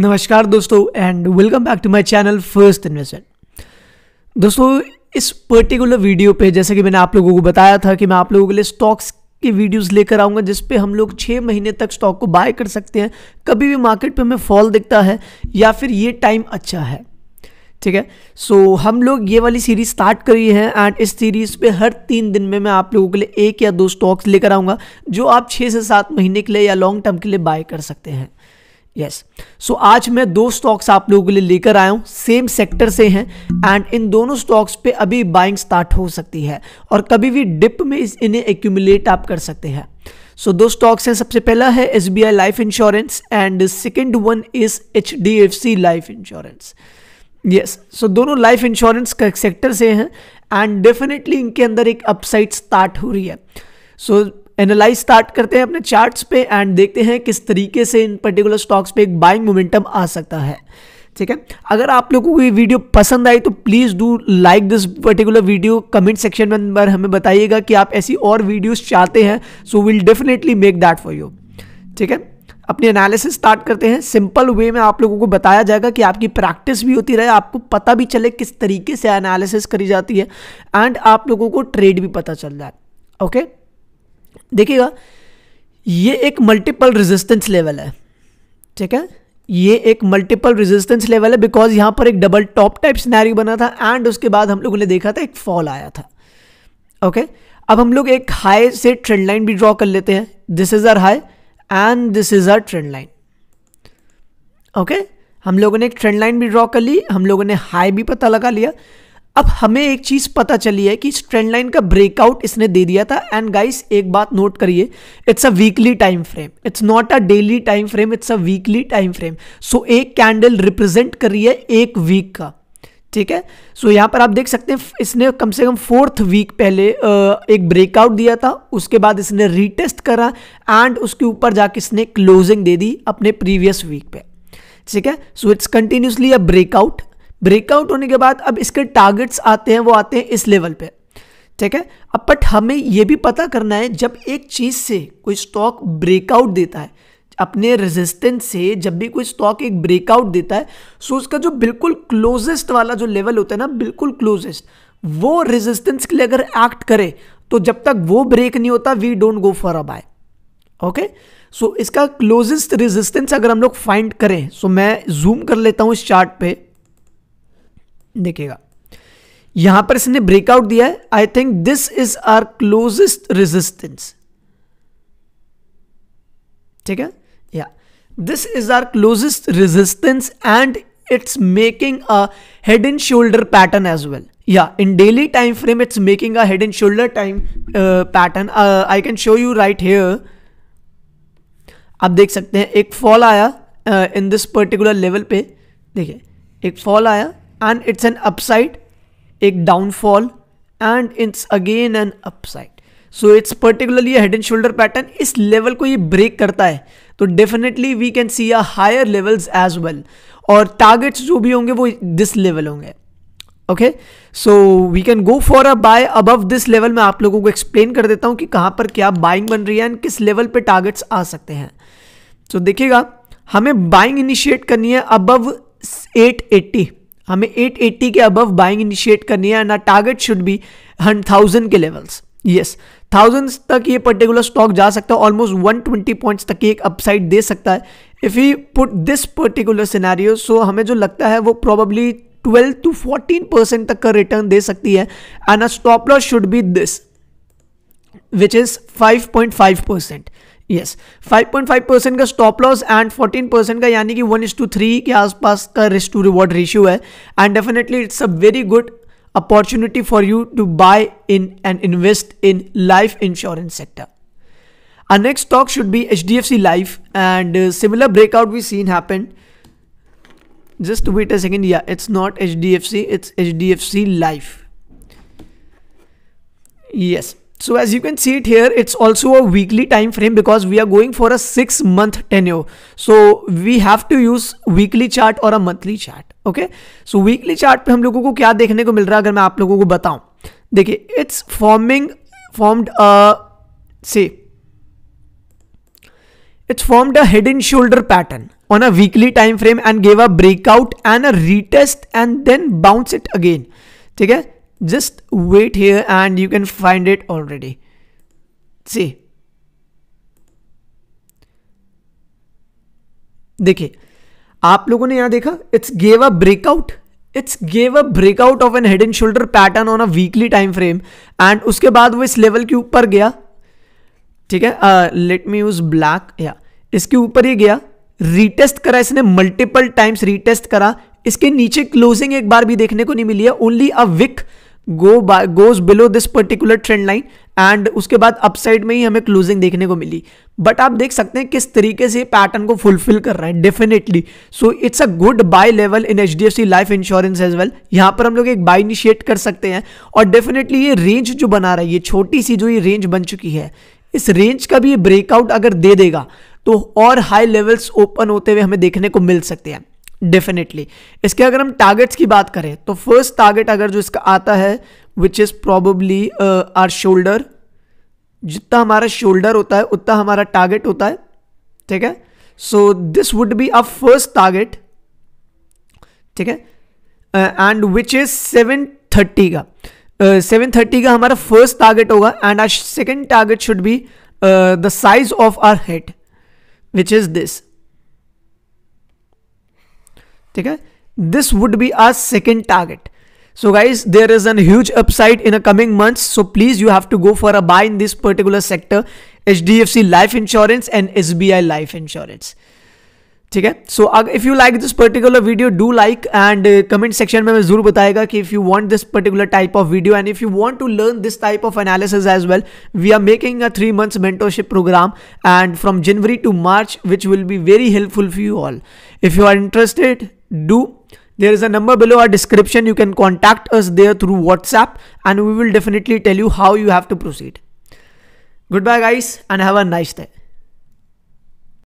नमस्कार दोस्तों and welcome back to my channel first investment दोस्तों इस पर्टिकुलर वीडियो पे जैसे कि मैंने आप लोगों को बताया था कि मैं आप लोगों के लिए स्टॉक्स की वीडियोस लेकर आऊँगा जिसपे हम लोग छः महीने तक स्टॉक को बाय कर सकते हैं कभी भी मार्केट पे हमें फॉल दिखता है या फिर ये टाइम अच्छा है ठीक है सो so, हम लोग ये वाली सीरीज स्टार्ट करी है एंड इस सीरीज पे हर तीन दिन में मैं आप लोगों के लिए एक या दो स्टॉक्स लेकर आऊँगा जो आप छः से सात महीने के लिए या लॉन्ग टर्म के लिए बाय कर सकते हैं यस yes. सो so, आज मैं दो स्टॉक्स आप लोगों के लिए लेकर आया हूँ सेम सेक्टर से हैं एंड इन दोनों स्टॉक्स पे अभी बाइंग स्टार्ट हो सकती है और कभी भी डिप में इस इन्हें एक्यूमुलेट आप कर सकते हैं सो so, दो स्टॉक्स हैं सबसे पहला है S B I life insurance and second one is H D F C life insurance yes so दोनों लाइफ इंश्योरेंस सेक्टर से हैं एंड डेफिनेटली इनके अंदर एक अपसाइड स्टार्ट हो रही है सो so, एनालाइज स्टार्ट करते हैं अपने चार्ट्स पे एंड देखते हैं किस तरीके से इन पर्टिकुलर स्टॉक्स पे एक बाइंग मोमेंटम आ सकता है ठीक है अगर आप लोगों को ये वीडियो पसंद आई तो please do like this particular video comment section में अंदर हमें बताइएगा कि आप ऐसी और वीडियोस चाहते हैं so will definitely make that for you ठीक है अपनी एनालिसिस स्टार्ट करते हैं सिंपल वे में आप लोगों को बताया जाएगा कि आपकी प्रैक्टिस भी होती रहे आपको पता भी चले किस तरीके से एनालिसिस करी जाती है एंड आप लोगों को ट्रेड भी पता चल जाए ओके okay? देखिएगा ये एक मल्टीपल रेजिस्टेंस लेवल है ठीक है ये एक मल्टीपल रेजिस्टेंस लेवल है बिकॉज यहां पर एक डबल टॉप टाइप सिनेरियो बना था एंड उसके बाद हम लोगों ने देखा था एक फॉल आया था ओके okay? अब हम लोग एक हाई से ट्रेंड लाइन भी ड्रॉ कर लेते हैं this is our high and this is our trend line okay हम लोगों ने एक ट्रेंड लाइन भी ड्रॉ कर ली हम लोगों ने हाई भी पता लगा लिया अब हमें एक चीज पता चली है कि ट्रेंड लाइन का ब्रेकआउट इसने दे दिया था एंड गाइस एक बात नोट करिए it's a weekly time frame it's not a daily time frame it's a weekly time frame so एक कैंडल रिप्रेजेंट कर रही है एक वीक का ठीक है सो so, यहाँ पर आप देख सकते हैं इसने कम से कम फोर्थ वीक पहले एक ब्रेकआउट दिया था उसके बाद इसने रीटेस्ट करा एंड उसके ऊपर जाके इसने क्लोजिंग दे दी अपने प्रीवियस वीक पे ठीक है so it's continuously a breakout breakout होने के बाद अब इसके टारगेट्स आते हैं वो आते हैं इस लेवल पे ठीक है अब बट हमें ये भी पता करना है जब एक चीज़ से कोई स्टॉक ब्रेकआउट देता है अपने रेजिस्टेंस से जब भी कोई स्टॉक एक ब्रेकआउट देता है सो उसका जो बिल्कुल क्लोजेस्ट वाला जो लेवल होता है ना बिल्कुल क्लोजेस्ट वो रेजिस्टेंस के लिए अगर एक्ट करे तो जब तक वो ब्रेक नहीं होता we don't go for a buy okay so इसका क्लोजेस्ट रेजिस्टेंस अगर हम लोग फाइंड करें सो so मैं जूम कर लेता हूँ इस चार्ट पे देखिएगा यहां पर इसने ब्रेकआउट दिया है I think this is our closest resistance ठीक है या this is our closest resistance and it's making a head and shoulder pattern as well या in daily time frame it's making a head and shoulder time pattern I can show you right here आप देख सकते हैं एक fall आया in this particular level पे देखिए एक फॉल आया एंड इट्स एन अपसाइड एक downfall and it's again an upside so it's particularly head and shoulder pattern इस लेवल को ये ब्रेक करता है तो definitely we can see a higher levels as well और टारगेट्स जो भी होंगे वो दिस लेवल होंगे okay so we can go for a buy above this level मैं आप लोगों को एक्सप्लेन कर देता हूँ कि कहाँ पर क्या बाइंग बन रही है एंड किस लेवल पे टारगेट्स आ सकते हैं तो so, देखिएगा हमें बाइंग इनिशिएट करनी है अबव 880 हमें 880 के अबव बाइंग इनिशिएट करनी है and target should be hundred thousand के लेवल्स यस थाउजेंड तक ये पर्टिकुलर स्टॉक जा सकता है ऑलमोस्ट वन ट्वेंटी पॉइंट्स तक की एक अपसाइड दे सकता है if you put this particular scenario so हमें जो लगता है वो probably twelve to fourteen percent तक का रिटर्न दे सकती है and a stop loss should be this which is five percent yes five percent का stop loss and fourteen percent का यानी कि वन इज टू थ्री के आसपास का रिस्क टू रिवॉर्ड रेशियो है and definitely it's a very good opportunity for you to buy in and invest in life insurance sector a next stock should be H D F C life and similar breakout we seen happen just to wait a second या it's not H D F C it's H D F C life yes So as you can see it here, it's also a weekly time frame because we are going for a six month tenure. So we have to use weekly chart or a monthly chart. Okay? So weekly chart पे हम लोगों को क्या देखने को मिल रहा है अगर मैं आप लोगों को बताऊं देखिए it's forming formed a say it's formed a head and shoulder pattern on a weekly time frame and gave a breakout and a retest and then bounce it again. ठीक है just wait here and you can find it already see देखिए आप लोगों ने यहां देखा it's gave a breakout it's gave a breakout of an head and shoulder pattern on a weekly time frame and उसके बाद वो इस लेवल के ऊपर गया ठीक है लेट मी यूज ब्लैक या इसके ऊपर ही गया रीटेस्ट करा इसने मल्टीपल टाइम्स रीटेस्ट करा इसके नीचे क्लोजिंग एक बार भी देखने को नहीं मिली है only a wick go goes below this particular trend line and उसके बाद अपसाइड में ही हमें क्लोजिंग देखने को मिली बट आप देख सकते हैं किस तरीके से पैटर्न को फुलफिल कर रहा है definitely so it's a good buy level in H D F C life insurance as well यहाँ पर हम लोग एक बाय इनिशिएट कर सकते हैं और डेफिनेटली ये रेंज जो बना रहा है ये छोटी सी जो ये रेंज बन चुकी है इस रेंज का भी ये ब्रेकआउट अगर दे देगा तो और हाई लेवल्स ओपन होते हुए हमें देखने को मिल सकते हैं डेफिनेटली इसके अगर हम टारगेट्स की बात करें तो फर्स्ट टारगेट अगर जो इसका आता है which is probably our shoulder जितना हमारा शोल्डर होता है उतना हमारा टारगेट होता है ठीक है so this would be a first target ठीक है and which is seven thirty का सेवन uh, थर्टी का हमारा फर्स्ट टारगेट होगा and our second target should be the size of our head which is this ठीक है this would be our second target so guys there is an huge upside in the coming months so please you have to go for a buy in this particular sector hdfc life insurance and sbi life insurance ठीक है so if you like this particular video do like and comment section में मैं जरूर बताएगा कि if you want this particular type of video and if you want to learn this type of analysis as well we are making a three months mentorship programme and from January to March which will be very helpful for you all if you are interested do there is a number below our description you can contact us there through whatsapp and we will definitely tell you how you have to proceed goodbye guys and have a nice day